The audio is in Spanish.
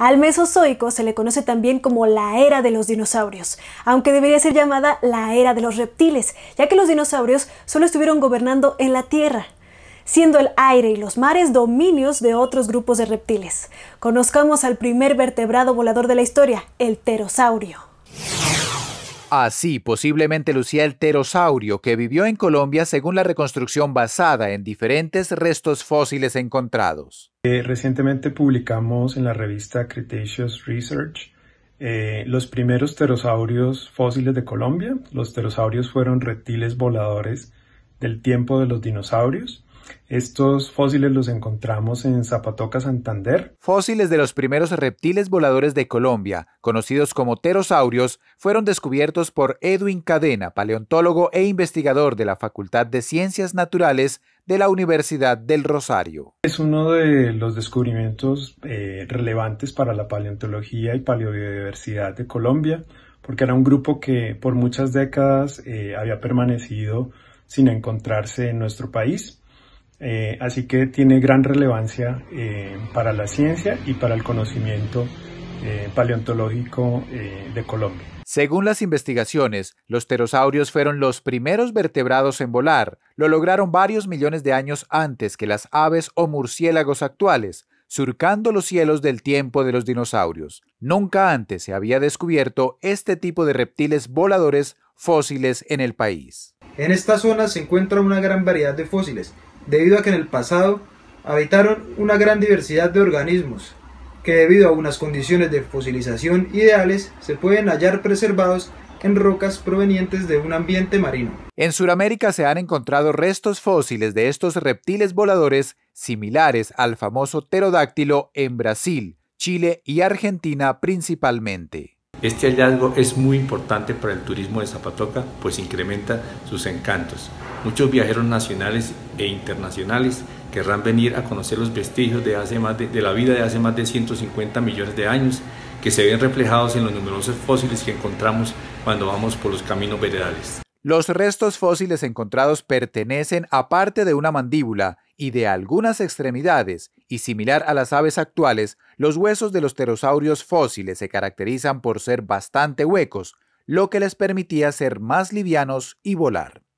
Al Mesozoico se le conoce también como la era de los dinosaurios, aunque debería ser llamada la era de los reptiles, ya que los dinosaurios solo estuvieron gobernando en la Tierra, siendo el aire y los mares dominios de otros grupos de reptiles. Conozcamos al primer vertebrado volador de la historia, el pterosaurio. Así, posiblemente lucía el pterosaurio que vivió en Colombia según la reconstrucción basada en diferentes restos fósiles encontrados. Eh, recientemente publicamos en la revista Cretaceous Research eh, los primeros pterosaurios fósiles de Colombia. Los pterosaurios fueron reptiles voladores del tiempo de los dinosaurios estos fósiles los encontramos en Zapatoca, Santander. Fósiles de los primeros reptiles voladores de Colombia, conocidos como pterosaurios, fueron descubiertos por Edwin Cadena, paleontólogo e investigador de la Facultad de Ciencias Naturales de la Universidad del Rosario. Es uno de los descubrimientos eh, relevantes para la paleontología y paleobiodiversidad de Colombia, porque era un grupo que por muchas décadas eh, había permanecido sin encontrarse en nuestro país. Eh, así que tiene gran relevancia eh, para la ciencia y para el conocimiento eh, paleontológico de Colombia. Según las investigaciones, los pterosaurios fueron los primeros vertebrados en volar. Lo lograron varios millones de años antes que las aves o murciélagos actuales, surcando los cielos del tiempo de los dinosaurios. Nunca antes se había descubierto este tipo de reptiles voladores fósiles en el país. En esta zona se encuentra una gran variedad de fósiles, debido a que en el pasado habitaron una gran diversidad de organismos, que debido a unas condiciones de fosilización ideales se pueden hallar preservados en rocas provenientes de un ambiente marino. En Sudamérica se han encontrado restos fósiles de estos reptiles voladores similares al famoso pterodáctilo en Brasil, Chile y Argentina principalmente. Este hallazgo es muy importante para el turismo de Zapatoca, pues incrementa sus encantos. Muchos viajeros nacionales e internacionales querrán venir a conocer los vestigios de, la vida de hace más de 150 millones de años, que se ven reflejados en los numerosos fósiles que encontramos cuando vamos por los caminos veredales. Los restos fósiles encontrados pertenecen a parte de una mandíbula y de algunas extremidades, y similar a las aves actuales, los huesos de los pterosaurios fósiles se caracterizan por ser bastante huecos, lo que les permitía ser más livianos y volar.